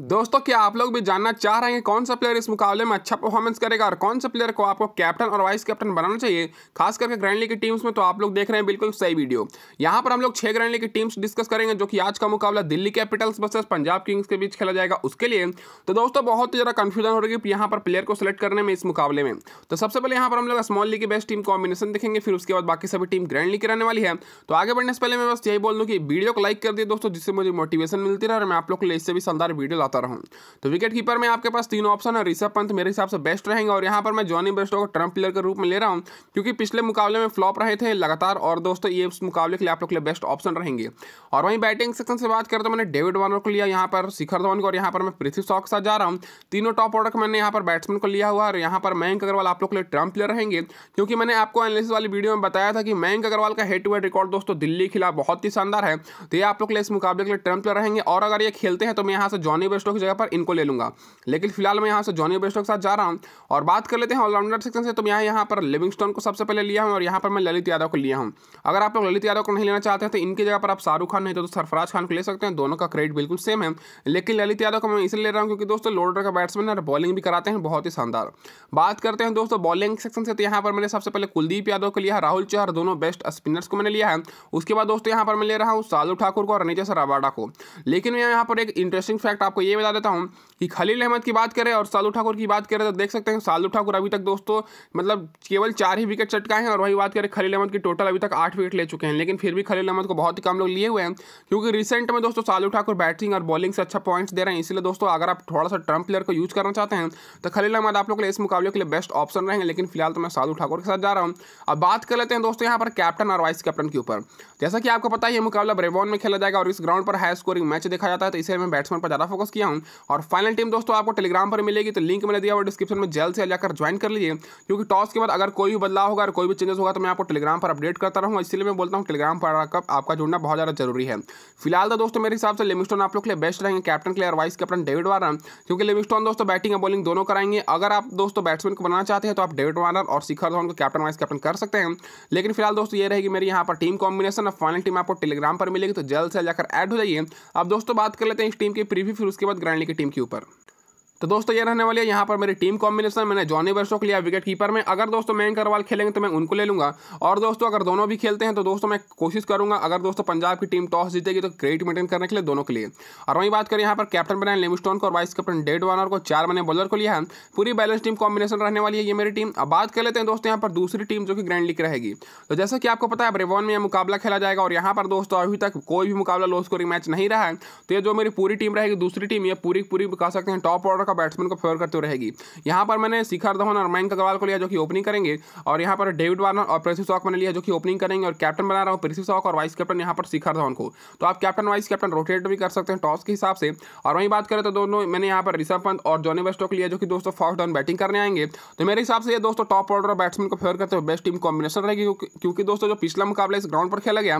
दोस्तों क्या आप लोग भी जानना चाह रहे हैं कौन सा प्लेयर इस मुकाबले में अच्छा परफॉर्मेंस करेगा और कौन सा प्लेयर को आपको कैप्टन और वाइस कैप्टन बनाना चाहिए खास करके ग्रैंड लीग की टीम्स में तो आप लोग देख रहे हैं बिल्कुल सही वीडियो यहाँ पर हम लोग छह ग्रैंड लीग की टीम्स डिस्कस करेंगे जो कि आज का मुकाबला Delhi Capitals versus Punjab Kings के बीच खेला जाएगा उसके लिए तो दोस्तों बहुत ही ज़्यादा कन्फ्यूजन हो रही है यहाँ पर प्लेयर को सिलेक्ट करने में इस मुकाबले में तो सबसे पहले यहाँ पर हम लोग स्मॉल लीग की बेस्ट टीम कॉम्बिनेशन देखेंगे फिर उसके बाद बाकी सभी टीम ग्रैंड लीग की रहने वाली है तो आगे बढ़ने से पहले मैं बस यही बोल दूँ कि वीडियो को लाइक कर दिए दोस्तों जिससे मुझे मोटिवेशन मिलती रहा और मैं आप लोग के लिए इससे भी शानदार वीडियो बताता रहूँ तो विकेट कीपर में आपके पास तीन ऑप्शन है ऋषभ पंत मेरे हिसाब से बेस्ट रहेंगे और यहाँ पर मैं जॉनी बेस्टो को टर्म प्लेयर के रूप में ले रहा हूँ क्योंकि पिछले मुकाबले में फ्लॉप रहे थे लगातार और दोस्तों ये इस मुकाबले के लिए आप लोग के लिए बेस्ट ऑप्शन रहेंगे और वहीं बैटिंग सेक्शन से बात करें तो मैंने डेविड वार्नर को लिया यहाँ पर शिखर धवन को और यहाँ पर मैं पृथ्वी शॉक साथ जा रहा हूँ तीनों टॉप ऑर्डर को मैंने यहाँ पर बैट्समैन को लिया हुआ और यहाँ पर मयंक अग्रवाल आप लोग के लिए टर्म प्लेयर रहेंगे क्योंकि मैंने आपको एनालिसिस वाली वीडियो में बताया था कि मयंक अग्रवाल का हेड टू हेड रिकॉर्ड दोस्तों दिल्ली के खिलाफ बहुत ही शानदार है तो ये आप लोग के लिए इस मुकाबले के लिए टर्म प्लेयर रहेंगे और अगर ये खेलते हैं तो मैं यहाँ से जॉनी बेस्टो की जगह पर इनको ले लूँगा लेकिन फिलहाल मैं यहाँ से जॉनी बेस्टो के साथ जा रहा हूँ और बात कर लेते हैं ऑलराउंडर सेक्शन से तो मैं यहाँ पर लिविंगस्टोन को सबसे पहले लिया हूँ और यहाँ पर मैं ललित यादव को लिया हूँ अगर आप लोग ललित यादव को नहीं लेना चाहते हैं तो इनकी जगह पर आप शाहरुख खान नहीं तो सरफराज खान को ले सकते हैं दोनों का क्रेडिट बिल्कुल सेम है लेकिन ललित यादव को मैं इसलिए ले रहा हूँ क्योंकि दोस्तों लोडर का बैट्समैन और बॉलिंग भी कराते हैं बहुत ही शानदार बात करते हैं दोस्तों बॉलिंग सेक्शन से तो यहाँ पर मैंने सबसे पहले कुलदीप यादव को लिया है राहुल चौहर दोनों बेस्ट स्पिनर्स को मैंने लिया है उसके बाद दोस्तों यहाँ पर मैं ले रहा हूँ साधु ठाकुर को और नीचे सरावाडा को लेकिन मैं यहाँ पर एक इंटरेस्टिंग फैक्ट आपको ये बता देता हूँ कि खलील अहमद की बात करें और सालू ठाकुर की बात करें तो देख सकते हैं सालू ठाकुर अभी तक दोस्तों मतलब केवल चार ही विकेट चटकाए हैं और वही बात करें खलील अहमद की टोटल अभी तक आठ विकेट ले चुके हैं लेकिन फिर भी खलील अहमद को बहुत ही कम लोग लिए हुए हैं क्योंकि रिसेंट में दोस्तों सालू ठाकुर बैटिंग और बॉलिंग से अच्छा पॉइंट्स दे रहे हैं इसलिए दोस्तों अगर आप थोड़ा सा ट्रम्प प्लेयर को यूज करना चाहते हैं तो खलील अहमद आप लोग के लिए इस मुकाबले के लिए बेस्ट ऑप्शन रहेंगे लेकिन फिलहाल तो मैं साधु ठाकुर के साथ जा रहा हूँ अब बात कर लेते हैं दोस्तों यहाँ पर कैप्टन और वाइस कैप्टन के ऊपर जैसा कि आपको पता है ये मुकाबला ब्रेबॉन में खेला जाएगा और इस ग्राउंड पर हाई स्कोरिंग मैच देखा जाता है तो इसे मैं बैट्समैन पर ज़्यादा फोकस किया हूँ और फाइनल फाइनल टीम दोस्तों आपको टेलीग्राम पर मिलेगी तो लिंक मैंने दिया हुआ डिस्क्रिप्शन में जल्द से जाकर ज्वाइन कर लीजिए क्योंकि टॉस के बाद अगर कोई भी बदलाव होगा कोई भी चेंजेस होगा तो मैं आपको टेलीग्राम पर अपडेट करता रहूँ इसलिए मैं बोलता हूँ टेलीग्राम पर आपका जुड़ना बहुत ज़्यादा जरूरी है फिलहाल तो दोस्तों मेरे हिसाब से लिमिस्टोन आप लोग के लिए बेस्ट रहेंगे कैप्टन के लिए वाइस कैप्टन डेविड वार्नर क्योंकि लिमिस्टोन दोस्तों बैटिंग और बॉलिंग दोनों कराएंगे अगर आप दोस्तों बैट्समैन को बनाना चाहते हैं तो आप डेविड वार्नर और शिखर धोन को कैप्टन वाइस कैप्टन कर सकते हैं लेकिन फिलहाल दोस्तों ये रहेगी मेरी यहाँ पर टीम कॉम्बिनेशन और फाइनल टीम आपको टेलीग्राम पर मिलेगी तो जल्द से जाकर ऐड हो जाइए अब दोस्तों बात कर लेते हैं इस टीम की प्रीव्यू फिर उसके बाद ग्रैंडली की टीम के ऊपर तो दोस्तों ये रहने वाली है यहाँ पर मेरी टीम कॉम्बिनेशन मैंने जॉनी बर्सो को लिया विकेट कीपर में अगर दोस्तों मैं अग्रवाल खेलेंगे तो मैं उनको ले लूँगा और दोस्तों अगर दोनों भी खेलते हैं तो दोस्तों मैं कोशिश करूँगा अगर दोस्तों पंजाब की टीम टॉस जीतेगी तो क्रेडिट मेंटेन करने के लिए दोनों के लिए और वहीं बात करें यहाँ पर कैप्टन बनाए लिमस्टोन को और वाइस कैप्टन डेड वनर को चार मैंने बॉलर को लिया है पूरी बैलेंस टीम कॉम्बिनेशन रहने वाली है ये मेरी टीम अब बात कर लेते हैं दोस्तों यहाँ पर दूसरी टीम जो कि ग्रैंड लीग रहेगी तो जैसा कि आपको पता है ब्रेवन में यह मुकाबला खेला जाएगा और यहाँ पर दोस्तों अभी तक कोई भी मुकाबला लो स्कोरिंग मैच नहीं रहा है तो ये जो मेरी पूरी टीम रहेगी दूसरी टीम ये पूरी पूरी कह सकते हैं टॉप ऑर्डर का बैट्समैन को फेवर करते रहेगी यहाँ पर मैंने शिखर धवन और मयंक अग्रवाल को लिया जो कि ओपनिंग करेंगे और यहाँ पर डेविड वार्नर और प्रेसिव शॉक मैंने लिया जो कि ओपनिंग करेंगे और कैप्टन बना रहा हूँ प्रेसिव शॉक और वाइस कैप्टन यहाँ पर शिखर धवन को तो आप कैप्टन वाइस कैप्टन रोटेट भी कर सकते हैं टॉस के हिसाब से और वहीं बात करें तो दोनों मैंने यहाँ पर ऋषभ पंत और जॉनी बेस्टो को लिया जो कि दोस्तों फर्स्ट डाउन बैटिंग करने आएंगे तो मेरे हिसाब से ये दोस्तों टॉप ऑर्डर और बैट्समैन को फेवर करते हुए बेस्ट टीम कॉम्बिनेशन रहेगी क्योंकि दोस्तों जो पिछला मुकाबला इस ग्राउंड पर खेला गया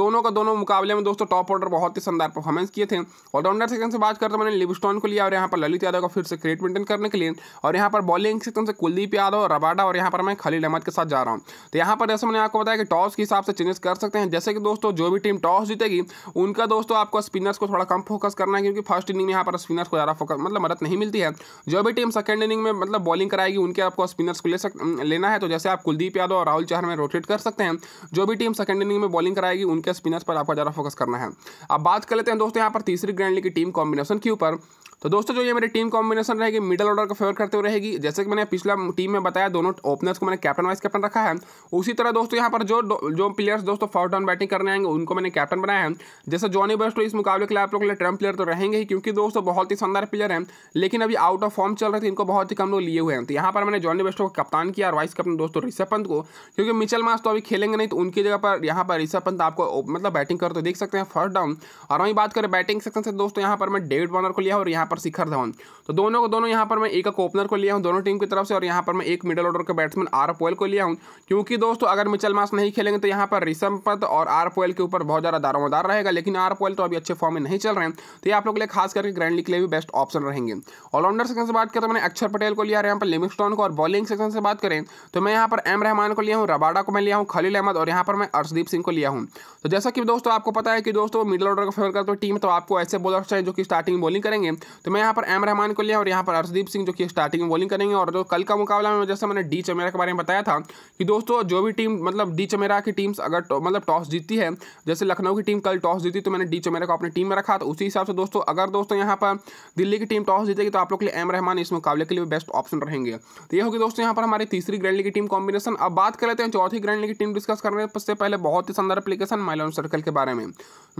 दोनों का दोनों मुकाबले में दोस्तों टॉप ऑर्डर बहुत ही शानदार परफॉर्मेंस किए थे ऑलराउंडर सेक्शन से बात करते मैंने लिबस्टॉन को लिया और यहाँ पर ललित यादव को फिर से क्रिएट मेंटेन करने के लिए और यहाँ पर बॉलिंग सिस्टम से कुलदीप यादव रबाडा और यहाँ पर मैं खलील अहमद के साथ जा रहा हूँ तो यहाँ पर जैसे मैंने आपको बताया कि टॉस के हिसाब से चेंजेस कर सकते हैं जैसे कि दोस्तों जो भी टीम टॉस जीतेगी उनका दोस्तों आपको स्पिनर्स को थोड़ा कम फोकस करना है क्योंकि फर्स्ट इनिंग में यहाँ पर स्पिनर्स को ज़्यादा फोकस मतलब मदद नहीं मिलती है जो भी टीम सेकेंड इनिंग में मतलब बॉलिंग कराएगी उनके आपको स्पिनर्स को ले सक लेना है तो जैसे आप कुलदीप यादव और राहुल चहर में रोटेट कर सकते हैं जो भी टीम सेकेंड इनिंग में बॉलिंग कराएगी उनके स्पिनर्स पर आपको ज़्यादा फोकस करना है अब बात कर लेते हैं दोस्तों यहाँ पर तीसरी ग्रैंड लीग की टीम कॉम्बिनेशन के ऊपर तो दोस्तों जो ये मेरी टीम कॉम्बिनेशन रहेगी मिडल ऑर्डर का फेवर करते हुए रहेगी जैसे कि मैंने पिछला टीम में बताया दोनों ओपनर्स को मैंने कैप्टन वाइस कैप्टन रखा है उसी तरह दोस्तों यहाँ पर जो जो प्लेयर्स दोस्तों फॉर डाउन बैटिंग करने आएंगे उनको मैंने कैप्टन बनाया है जैसे जॉनी बेस्टो इस मुकाबले के लिए आप लोग ट्रम्प प्लेयर तो रहेंगे ही क्योंकि दोस्तों बहुत ही शानदार प्लेयर हैं लेकिन अभी आउट ऑफ फॉर्म चल रहे थे इनको बहुत ही कम लोग लिए हुए हैं तो यहाँ पर मैंने जॉनी बेस्टो को कप्तान किया और वाइस कैप्टन दोस्तों ऋषभ पंत को क्योंकि मिचल मास तो अभी खेलेंगे नहीं तो उनकी जगह पर यहाँ पर ऋषभ पंत आपको मतलब बैटिंग करते तो देख सकते हैं फर्स्ट डाउन और वहीं बात करें बैटिंग सेक्शन से दोस्तों यहाँ पर मैं डेविड वॉर्नर को लिया और यहाँ यहाँ पर शिखर धवन तो दोनों को दोनों यहाँ पर मैं एक ओपनर को लिया हूँ दोनों टीम की तरफ से और यहाँ पर मैं एक मिडल ऑर्डर का बैट्समैन आर पोयल को लिया हूँ क्योंकि दोस्तों अगर मिचल मास नहीं खेलेंगे तो यहाँ पर ऋषभ पंत और आर पोयल के ऊपर बहुत ज़्यादा दारोमदार रहेगा लेकिन आर पोयल तो अभी अच्छे फॉर्म में नहीं चल रहे हैं तो ये आप लोग के लिए खास करके ग्रैंड लीग के लिए भी बेस्ट ऑप्शन रहेंगे ऑलराउंडर सेक्शन से बात करें तो मैंने अक्षर पटेल को लिया यहाँ पर लिमिस्टॉन को और बॉलिंग सेक्शन से बात करें तो मैं यहाँ पर एम रहमान को लिया हूँ रबाडा को मैं लिया हूँ खलील अहमद और यहाँ पर मैं अर्शदीप सिंह को लिया हूँ तो जैसा कि दोस्तों आपको पता है कि दोस्तों मिडिल ऑर्डर का फेवर करते हो टीम तो आपको ऐसे बॉलर चाहिए जो कि स्टार्टिंग बॉलिंग करेंगे तो मैं यहाँ पर एम रहमान को लिया और यहाँ पर अर्शदीप सिंह जो कि स्टार्टिंग में बॉलिंग करेंगे और जो कल का मुकाबला में जैसे मैंने डी चमेरा के बारे में बताया था कि दोस्तों जो भी टीम मतलब डी चमेरा की टीम्स अगर तो, मतलब टॉस जीती है जैसे लखनऊ की टीम कल टॉस जीती तो मैंने डी चमेरा को अपनी टीम में रखा तो उसी हिसाब से दोस्तों अगर दोस्तों यहाँ पर दिल्ली की टीम टॉस जीतेगी तो आप लोग के लिए एम रहमान इस मुकाबले के लिए बेस्ट ऑप्शन रहेंगे तो ये होगी दोस्तों यहाँ पर हमारी तीसरी ग्रैंड लीग की टीम कॉम्बिनेशन अब बात कर लेते हैं चौथी ग्रैंड लीग की टीम डिस्कस करने से पहले बहुत ही शानदार अपलीकेशन माइलॉन सर्कल के बारे में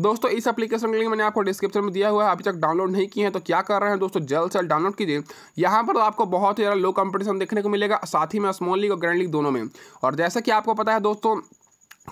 दोस्तों इस अपलीकेशन के लिए मैंने आपको डिस्क्रिप्शन में दिया हुआ है अभी तक डाउनलोड नहीं किए हैं तो क्या कर रहे हैं दोस्तों जल्द से जल्द डाउनलोड कीजिए यहाँ पर तो आपको बहुत ही ज़्यादा लो कंपटीशन देखने को मिलेगा साथ ही में स्मॉल लीग और ग्रैंड लीग दोनों में और जैसा कि आपको पता है दोस्तों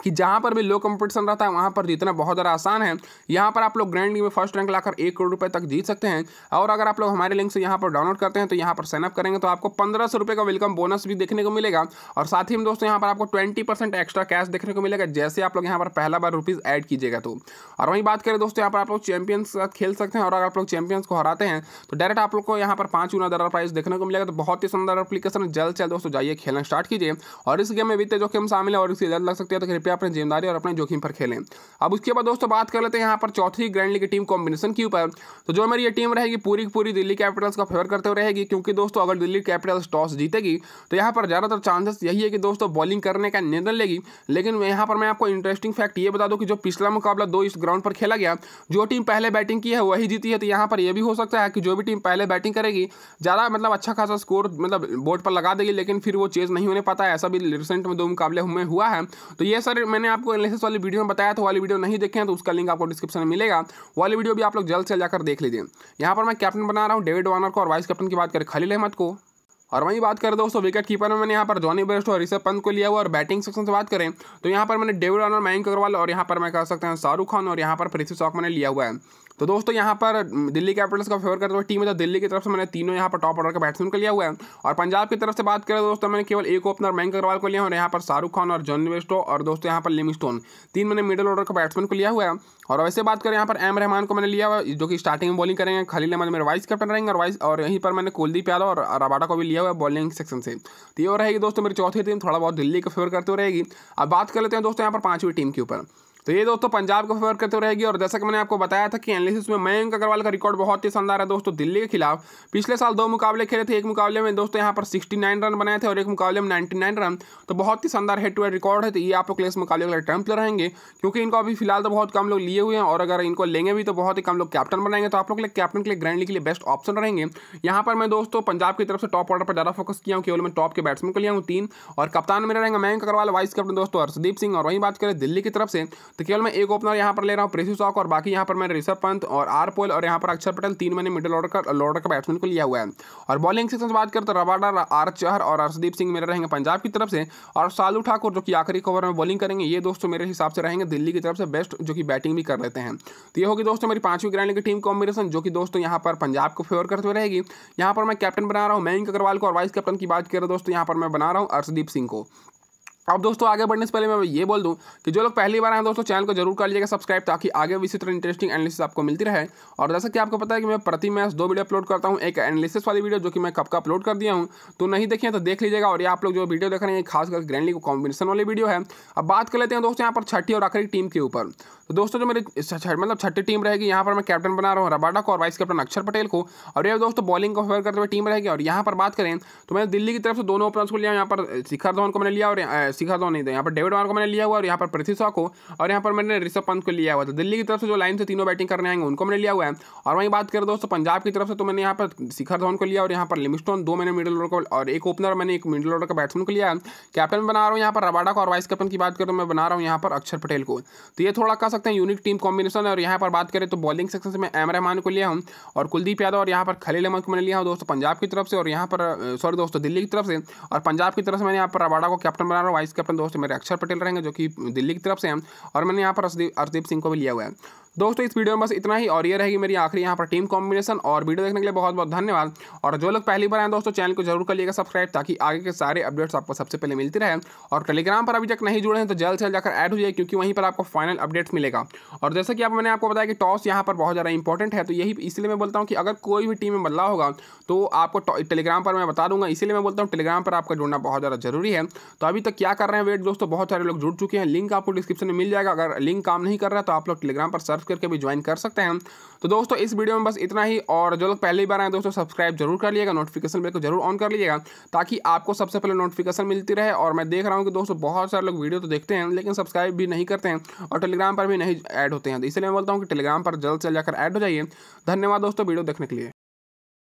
कि जहाँ पर भी लो कंपटीशन रहता है वहाँ पर जीतना बहुत ज़्यादा आसान है यहाँ पर आप लोग ग्रैंड लीग में फर्स्ट रैंक लाकर एक करोड़ रुपए तक जीत सकते हैं और अगर आप लोग हमारे लिंक से यहाँ पर डाउनलोड करते हैं तो यहाँ पर साइनअप करेंगे तो आपको पंद्रह सौ का वेलकम बोनस भी देखने को मिलेगा और साथ ही हम दोस्तों यहाँ पर आपको ट्वेंटी एक्स्ट्रा कैश देखने को मिलेगा जैसे आप लोग यहाँ पर पहला बार रुपीज़ ऐड कीजिएगा तो और वहीं बात करें दोस्तों यहाँ पर आप लोग चैंपियंस के साथ खेल सकते हैं और अगर आप लोग चैंपियंस को हराते हैं तो डायरेक्ट आप लोग को यहाँ पर पाँच गुना दर प्राइस देखने को मिलेगा तो बहुत ही सुंदर अपलीकेशन जल्द से जल्द दोस्तों जाइए खेलना स्टार्ट कीजिए और इस गेम में बीते जोखिम शामिल है और इसकी जल्द लग सकती है तो पे अपने जिम्मेदारी और अपने जोखिम पर खेलें अब उसके बाद दोस्तों बात कर लेते हैं यहाँ पर चौथी ग्रैंड लीग टीम कॉम्बिनेशन के ऊपर तो जो हमारी ये टीम रहेगी पूरी पूरी दिल्ली कैपिटल्स का फेवर करते हुए रहेगी क्योंकि दोस्तों अगर दिल्ली कैपिटल्स टॉस जीतेगी तो यहाँ पर ज़्यादातर चांसेस यही है कि दोस्तों बॉलिंग करने का निर्णय लेगी लेकिन यहाँ पर मैं आपको इंटरेस्टिंग फैक्ट ये बता दूँ कि जो पिछला मुकाबला दो इस ग्राउंड पर खेला गया जो टीम पहले बैटिंग की है वही जीती है तो यहाँ पर यह भी हो सकता है कि जो भी टीम पहले बैटिंग करेगी ज़्यादा मतलब अच्छा खासा स्कोर मतलब बोर्ड पर लगा देगी लेकिन फिर वो चेज नहीं होने पाता है ऐसा भी रिसेंट में दो मुकाबले में हुआ है तो ये सर अगर मैंने आपको एनालिसिस वाली वीडियो में बताया तो वाली वीडियो नहीं देखे हैं तो उसका लिंक आपको डिस्क्रिप्शन में मिलेगा वाली वीडियो भी आप लोग जल्द से जाकर देख लीजिए यहाँ पर मैं कैप्टन बना रहा हूँ डेविड वार्नर को और वाइस कैप्टन की बात करें खलील अहमद को और वहीं बात करें दोस्तों विकेट कीपर में मैंने यहाँ पर जॉनी बेस्ट और ऋषभ पंत को लिया हुआ और बैटिंग सेक्शन से बात करें तो यहाँ पर मैंने डेविड वार्नर मयंक अग्रवाल और यहाँ पर मैं कह सकते हैं शाहरुख खान और यहाँ पर पृथ्वी चौक मैंने लिया हुआ है तो दोस्तों यहाँ पर दिल्ली कैपिटल्स का फेवर करते हुए टीम है तो दिल्ली की तरफ से मैंने तीनों यहाँ पर टॉप ऑर्डर का बैट्समैन को लिया हुआ है और पंजाब की तरफ से बात करें दोस्तों मैंने केवल एक ओपनर मयंक अग्रवाल को लिया और यहाँ पर शाहरुख खान और जॉन वेस्टो और दोस्तों यहाँ पर लिम स्टोन तीन मैंने मिडिल ऑर्डर का बैट्समैन को लिया हुआ है और वैसे बात करें यहाँ पर एम रहमान को मैंने लिया हुआ जो कि स्टार्टिंग में बॉलिंग करेंगे खलील अहमद मेरे वाइस कैप्टन रहेंगे और वाइस और यहीं पर मैंने कुलदीप यादव और रबाडा को भी लिया हुआ है बॉलिंग सेक्शन से तो ये रहेगी दोस्तों मेरी चौथी टीम थोड़ा बहुत दिल्ली का फेवर करते हुए रहेगी अब बात कर लेते हैं दोस्तों यहाँ पर पाँचवीं टीम के ऊपर तो ये दोस्तों पंजाब को फेवर करते रहेगी और जैसा कि मैंने आपको बताया था कि एनालिसिस में मयंक अग्रवाल का रिकॉर्ड बहुत ही शानदार है दोस्तों दिल्ली के खिलाफ पिछले साल दो मुकाबले खेले थे एक मुकाबले में दोस्तों यहाँ पर सिक्सटी रन बनाए थे और एक मुकाबले में 99 रन तो बहुत ही शानदार हेड टू हेड रिकॉर्ड है तो ये आप लोग इस मुकाबले के टर्म प्लेयर रहेंगे क्योंकि इनको अभी फिलहाल तो बहुत कम लोग लिए हुए हैं और अगर इनको लेंगे भी तो बहुत ही कम लोग कैप्टन बनाएंगे तो आप लोग कैप्टन के लिए ग्रैंड लीग के लिए बेस्ट ऑप्शन रहेंगे यहाँ पर मैं दोस्तों पंजाब की तरफ से टॉप ऑर्डर पर ज़्यादा फोकस किया हूँ केवल मैं टॉप के बैट्समैन को लिया हूँ तीन और कप्तान मेरे रहेंगे मयंक अग्रवाल वाइस कैप्टन दोस्तों हर्षदीप सिंह और वहीं बात करें दिल्ली की तरफ से तो केवल मैं एक ओपनर यहाँ पर ले रहा हूँ प्रेसी चौक और बाकी यहाँ पर मैंने ऋषभ पंत और आर पोल और यहाँ पर अक्षर पटेल तीन मैंने मिडिल ऑर्डर का लॉर्डर का बैट्समैन को लिया हुआ है और बॉलिंग सेक्शन से बात करें तो रबाडा आर चहर और अर्षदीप सिंह मेरे रहेंगे पंजाब की तरफ से और सालू ठाकुर जो कि आखिरी ओवर में बॉलिंग करेंगे ये दोस्तों मेरे हिसाब से रहेंगे दिल्ली की तरफ से बेस्ट जो कि बैटिंग भी कर लेते हैं तो ये होगी दोस्तों मेरी पांचवी ग्रैंड की टीम कॉम्बिनेशन जो कि दोस्तों यहाँ पर पंजाब को फेवर करते हुए रहेगी यहाँ पर मैं कैप्टन बना रहा हूँ मयंक अग्रवाल को और वाइस कैप्टन की बात करें दोस्तों यहाँ पर मैं बना रहा हूँ अर्षदीप सिंह को अब दोस्तों आगे बढ़ने से पहले मैं ये बोल दूं कि जो लोग पहली बार आए हैं दोस्तों चैनल को जरूर कर लीजिएगा सब्सक्राइब ताकि आगे भी इसी तरह इंटरेस्टिंग एनालिसिस आपको मिलती रहे और जैसा कि आपको पता है कि मैं प्रति मैच दो वीडियो अपलोड करता हूँ एक एनालिसिस वाली वीडियो जो कि मैं कब का अपलोड कर दिया हूँ तो नहीं देखें तो देख लीजिएगा और ये आप लोग जो वीडियो देख रहे हैं खासकर ग्रैंडली को कॉम्बिनेशन वाली वीडियो है अब बात कर लेते हैं दोस्तों यहाँ पर छठी और आखिरी टीम के ऊपर तो दोस्तों जो मेरी मतलब छठी टीम रहेगी यहाँ पर मैं कैप्टन बना रहा हूँ रबाडा को और वाइस कैप्टन अक्षर पटेल को और ये दोस्तों बॉलिंग को फेवर करते हुए टीम रहेगी और यहाँ पर बात करें तो मैंने दिल्ली की तरफ से दोनों ओपनर्स को लिया यहाँ पर शिखर धवन को मैंने लिया और शिखर धवन नहीं था यहाँ पर डेविड वार्न को मैंने लिया हुआ और यहाँ पर पृथ्वी शॉ को और यहाँ पर मैंने ऋषभ पंत को लिया हुआ था दिल्ली की तरफ से जो लाइन से तीनों बैटिंग करने आएंगे उनको मैंने लिया हुआ है और वहीं बात करें दोस्तों पंजाब की तरफ से तो मैंने यहाँ पर शिखर धवन को लिया और यहाँ पर लिमिस्टोन दो मैंने मिडिल ऑर्डर को और एक ओपनर मैंने एक मिडिल ऑर्डर का बैट्समैन को लिया है कैप्टन बना रहा हूँ यहाँ पर रबाडा को और वाइस कैप्टन की बात करूँ मैं बना रहा हूँ यहाँ पर अक्षर पटेल को तो ये थोड़ा कह सकते हैं यूनिक टीम कॉम्बिनेशन और यहाँ पर बात करें तो बॉलिंग सेक्शन से मैं एम रहमान को लिया हूँ और कुलदीप यादव और यहाँ पर खलील अहमद को मैंने लिया हूँ दोस्तों पंजाब की तरफ से और यहाँ पर सॉरी दोस्तों दिल्ली की तरफ से और पंजाब की तरफ से मैंने यहाँ पर रबाडा को कैप्टन बना रहा हूँ इसके अपन दोस्त मेरे अक्षर पटेल रहेंगे जो कि दिल्ली की तरफ से हैं और मैंने यहाँ पर अर्शदीप अर्शदीप सिंह को भी लिया हुआ है दोस्तों इस वीडियो में बस इतना ही और ये रहेगी मेरी आखिरी यहाँ पर टीम कॉम्बिनेशन और वीडियो देखने के लिए बहुत बहुत धन्यवाद और जो लोग पहली बार आए दोस्तों चैनल को जरूर करिएगा सब्सक्राइब ताकि आगे के सारे अपडेट्स आपको सबसे पहले मिलती रहे और टेलीग्राम पर अभी तक नहीं जुड़े हैं तो जल्द से जल्द जाकर ऐड हो जाए क्योंकि वहीं पर आपको फाइनल अपडेट्स मिलेगा और जैसे कि आप मैंने आपको बताया कि टॉस यहाँ पर बहुत ज़्यादा इंपॉर्टेंट है तो यही इसलिए मैं बोलता हूँ कि अगर कोई भी टीम में बदलाव होगा तो आपको टेलीग्राम पर मैं बता दूंगा इसीलिए मैं बोलता हूँ टेलीग्राम पर आपका जुड़ना बहुत ज़्यादा जरूरी है तो अभी तक क्या कर रहे हैं वेट दोस्तों बहुत सारे लोग जुड़ चुके हैं लिंक आपको डिस्क्रिप्शन में मिल जाएगा अगर लिंक काम नहीं कर रहा है तो आप लोग टेलीग्राम पर सर्च करके भी ज्वाइन कर सकते हैं तो दोस्तों इस वीडियो में बस इतना ही और जो लोग पहली बार आए दोस्तों सब्सक्राइब जरूर कर लीजिएगा नोटिफिकेशन बिल को जरूर ऑन कर लीजिएगा ताकि आपको सबसे पहले नोटिफिकेशन मिलती रहे और मैं देख रहा हूँ कि दोस्तों बहुत सारे लोग वीडियो तो देखते हैं लेकिन सब्सक्राइब भी नहीं करते हैं और टेलीग्राम पर भी नहीं ऐड होते हैं तो इसलिए मैं बोलता हूँ कि टेलीग्राम पर जल्द से जाकर ऐड हो जाइए धन्यवाद दोस्तों वीडियो देखने के लिए